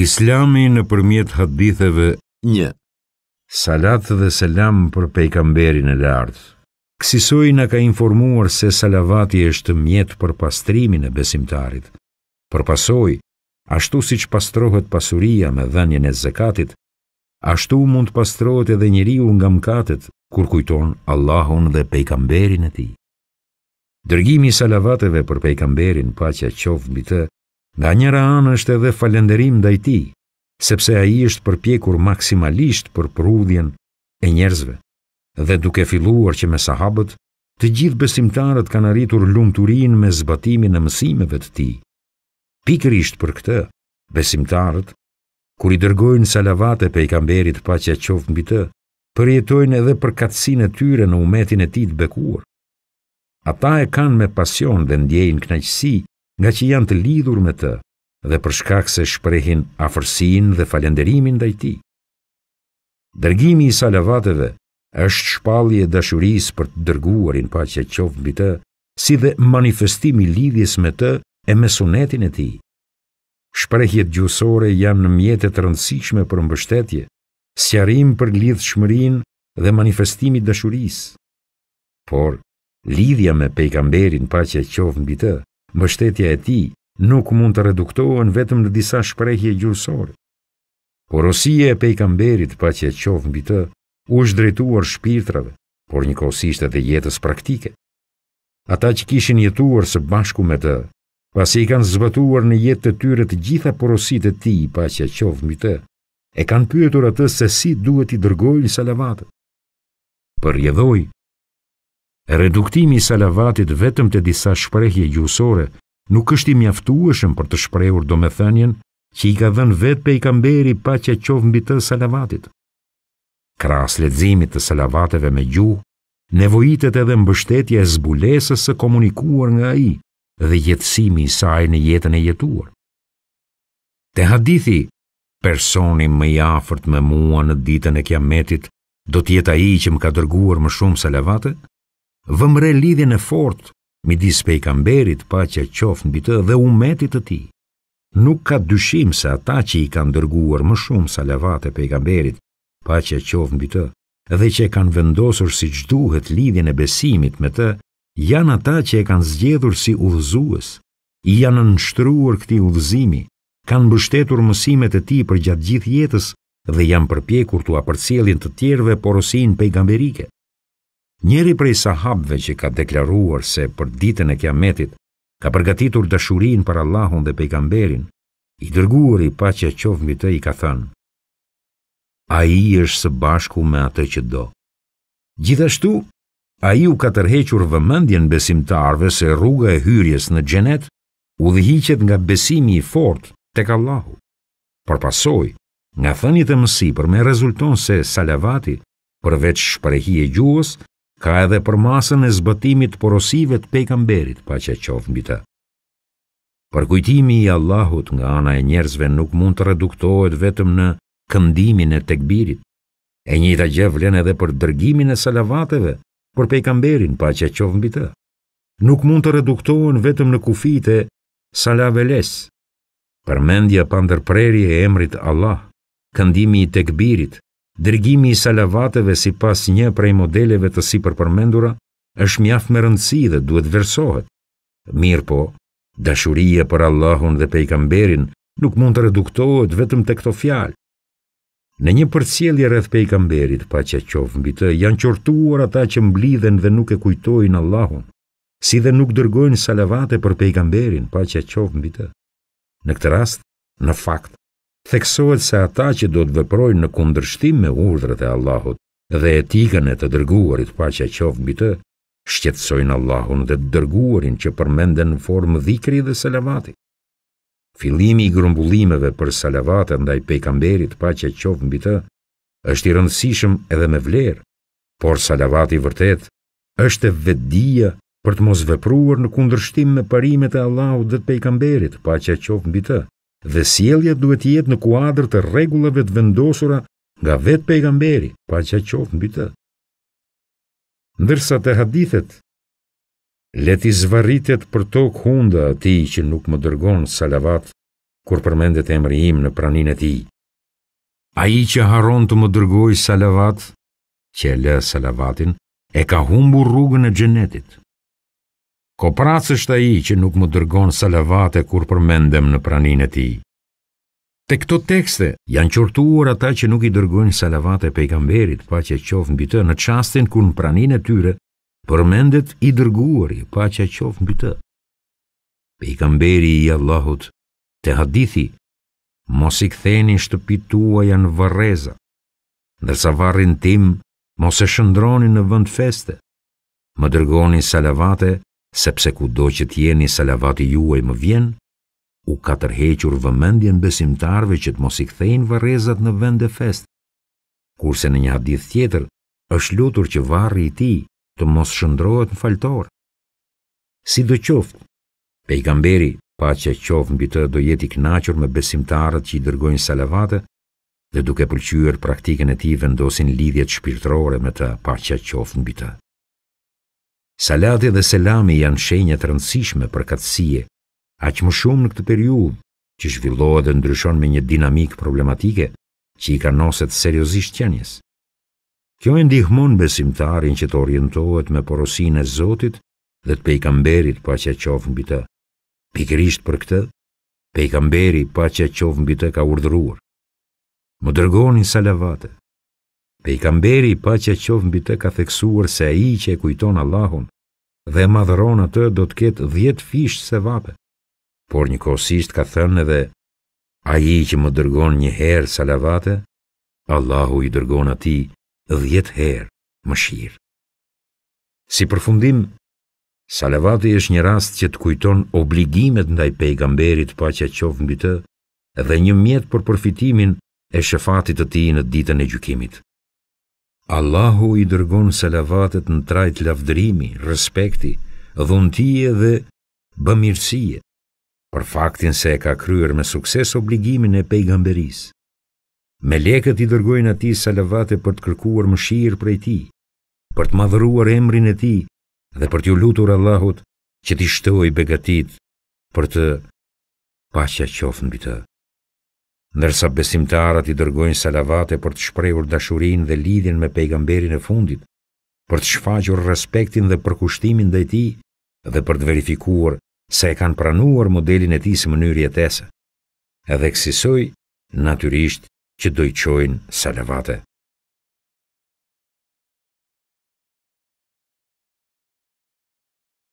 Islami në përmjet haditheve Një Salat dhe selam për pejkamberin e lartë Kësisoj në ka informuar se salavati është mjetë për pastrimin e besimtarit. Për pasoj, ashtu si që pastrohet pasuria me dhenjën e zekatit, ashtu mund pastrohet edhe njeriu nga mkatet, kur kujton Allahun dhe pejkamberin e ti. Dërgimi salavateve për pejkamberin, pacja qovë mbi të, Nga njëra anë është edhe falenderim dhe i ti, sepse a i është përpjekur maksimalisht për prudhjen e njerëzve. Dhe duke filuar që me sahabët, të gjithë besimtarët kanë arritur lumëturin me zbatimin e mësimeve të ti. Pikër ishtë për këtë, besimtarët, kur i dërgojnë salavate pe i kamberit pa që e qoftë në bitë, përjetojnë edhe për katsin e tyre në umetin e ti të bekuar. Ata e kanë me pasion dhe ndjejnë knajqësi nga që janë të lidhur me të dhe për shkak se shprehin afërsin dhe falënderimin ndaj tij. Dërgimi i salavateve është shpallje dashurisë për të dërguarin paqja qof mbi të, si dhe manifestim i lidhjes me të e me sunetin e tij. Shprehjet gjuhësore janë në mjetet të rëndësishme për mbështetje, sqarim për lidhshmërinë dhe manifestimi dashuris. dashurisë. Por lidhja me pejgamberin paqja qof mbi të, mbështetja e ti nuk mund të reduktohen vetëm në disa shprejhje gjurësore. Porosia e pejkamberit pa që e qovë mbi të, u drejtuar shpirtrave, por një kosishtë edhe jetës praktike. Ata që kishin jetuar së bashku me të, pasi i kanë zbatuar në jetë të tyre të gjitha porosit e ti, pa që e qovë mbi të, e kanë pyetur atës se si duhet i dërgojnë salavatët. Për jedhoj, Reduktimi i salavatit vetëm të disa shprejhje gjusore nuk është i mjaftueshëm për të shprejhur do me thënjen që i ka dhenë vetë pe i kamberi pa që qovë mbi të salavatit. Kras ledzimit të salavateve me gju, nevojitet edhe mbështetje e zbulesës së komunikuar nga i dhe jetësimi i saj në jetën e jetuar. Te hadithi, personi më i afërt me mua në ditën e kiametit, do të jetë ai që më ka dërguar më shumë salavate? vëmre lidhjen e fort midis pejgamberit paqja qoftë mbi të dhe umetit të tij. Nuk ka dyshim se ata që i kanë dërguar më shumë salavat e pejgamberit paqja qoftë mbi të dhe që e kanë vendosur si gjduhet duhet lidhjen e besimit me të, janë ata që e kanë zgjedhur si udhëzues, i janë nështruar këti udhëzimi, kanë bështetur mësimet e ti për gjatë gjithë jetës dhe janë përpjekur të apërcelin të tjerve porosin pejgamberike. Njeri prej sahabve që ka deklaruar se për ditën e kiametit ka përgatitur dëshurin për Allahun dhe pejgamberin, i dërguar i pa që qovë mbi të i ka thënë, a i është së bashku me atë që do. Gjithashtu, a i u ka tërhequr vëmëndjen besimtarve se rruga e hyrjes në gjenet u dhihqet nga besimi i fort tek Allahu. Por pasoj, nga thënjit e mësi për me rezulton se salavati, përveç shprehi e gjuhës, Ka edhe për masën e zbatimit porosive të pejgamberit paqja qof mbi të. Për kujtimi i Allahut nga ana e njerëzve nuk mund të reduktohet vetëm në këndimin e tekbirit. E njëjta gjë vlen edhe për dërgimin e salavateve për pejgamberin paqja qof mbi të. Nuk mund të reduktohen vetëm në kufite salaveles. Përmendja pa ndërprerje e emrit Allah, këndimi i tekbirit, Dërgimi i salavateve si pas një prej modeleve të si përpërmendura është mjaf me rëndësi dhe duhet versohet. Mirë po, dashuria për Allahun dhe pejkamberin nuk mund të reduktohet vetëm të këto fjalë. Në një përcjelje rreth pejkamberit, pa që qovë mbi të, janë qortuar ata që mblidhen dhe nuk e kujtojnë Allahun, si dhe nuk dërgojnë salavate për pejkamberin, pa që qovë mbi të. Në këtë rast, në fakt, theksohet se ata që do të veprojnë në kundërshtim me urdhrat e Allahut dhe etikën e të dërguarit paqja qoftë mbi të, shqetësojnë Allahun dhe të dërguarin që përmenden në formë dhikri dhe selavati. Fillimi i grumbullimeve për selavate ndaj pejgamberit paqja qoftë mbi të është i rëndësishëm edhe me vlerë, por selavati vërtet është e vetdija për të mos vepruar në kundërshtim me parimet e Allahut dhe të pejgamberit paqja qoftë mbi të dhe sjellja duhet të jetë në kuadër të rregullave të vendosura nga vetë pejgamberi, pa që a qofë mbi të. Ndërsa të hadithet, leti i zvaritet për tokë hunda ati që nuk më dërgonë salavat, kur përmendet emri im në pranin e ti. A i që haron të më dërgoj salavat, që e le salavatin, e ka humbu rrugën e gjenetit. Ko prace shta i që nuk më dërgon salavate kur përmendem në praninë e ti. Te këto tekste janë qortuar ata që nuk i dërgojnë salavate pe i kamberit, pa që e qofë në bitë në qastin kur në praninë e tyre, përmendet i dërguari, pa që e qofë në bitë. Pe i kamberi i Allahut, te hadithi, mos i këthenin shtëpitua janë vareza, ndërsa varin tim, mos e shëndroni në vënd feste, më dërgonin salavate, sepse ku do që tjeni salavati juaj më vjen, u ka tërhequr vëmendjen besimtarve që të mos i kthejnë varezat në vend fest. Kurse në një hadith tjetër, është lutur që varri i ti të mos shëndrohet në faltor. Si do qoftë, pejgamberi, pa që qoftë mbi të do jeti knachur me besimtarët që i dërgojnë salavate, dhe duke pëlqyër praktikën e ti vendosin lidhjet shpirtrore me të pa që qoftë mbi të. Salati dhe selami janë shenja të rëndësishme për katësie, aq më shumë në këtë periudhë, që zhvillohet dhe ndryshon me një dinamik problematike që i ka noset seriozisht qenjes. Kjo e ndihmon besimtarin që të orientohet me porosin e Zotit dhe të pejgamberit pa që qof mbi të. Pikërisht për këtë, pejgamberi pa që qof mbi të ka urdhëruar: "Më dërgoni salavate" Pejgamberi pa që qovë mbi të ka theksuar se a i që e kujton Allahun dhe madhëron atë do të ketë dhjetë fish se vape. Por një kosisht ka thënë edhe a i që më dërgon një herë salavate, Allahu i dërgon ati dhjetë herë më shirë. Si përfundim, salavati është një rast që të kujton obligimet ndaj pejgamberit pa që qovë mbi të dhe një mjetë për përfitimin e shëfatit të ti në ditën e gjukimit. Allahu i dërgon selavatet në trajt lavdrimi, respekti, dhuntije dhe bëmirësie, për faktin se e ka kryer me sukses obligimin e pejgamberis. Me leket i dërgojnë ati salavate për të kërkuar më shirë prej ti, për të madhëruar emrin e ti dhe për t'ju lutur Allahut që t'i shtoj begatit për të pasha qofën bitë. Nërsa besimtarat i dërgojnë salavate për të shprehur dashurinë dhe lidhjen me pejgamberin e fundit, për të shfaqur respektin dhe përkushtimin ndaj tij dhe për të verifikuar se e kanë pranuar modelin e tij si mënyrë jetese. Edhe eksisoj natyrisht që do i salavate.